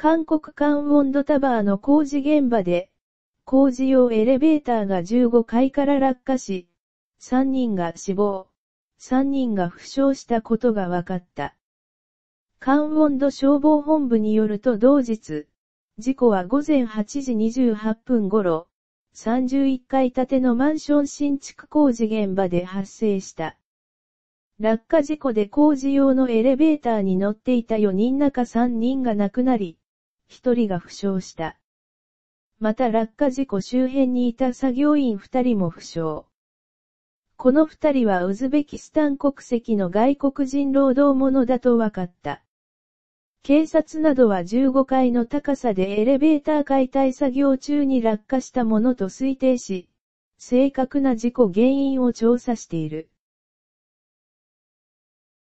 韓国ウォンドタワーの工事現場で、工事用エレベーターが15階から落下し、3人が死亡、3人が負傷したことが分かった。関ンド消防本部によると同日、事故は午前8時28分頃、31階建てのマンション新築工事現場で発生した。落下事故で工事用のエレベーターに乗っていた4人中3人が亡くなり、1人が負傷した。また落下事故周辺にいた作業員2人も負傷。この2人はウズベキスタン国籍の外国人労働者だと分かった。警察などは15階の高さでエレベーター解体作業中に落下したものと推定し、正確な事故原因を調査している。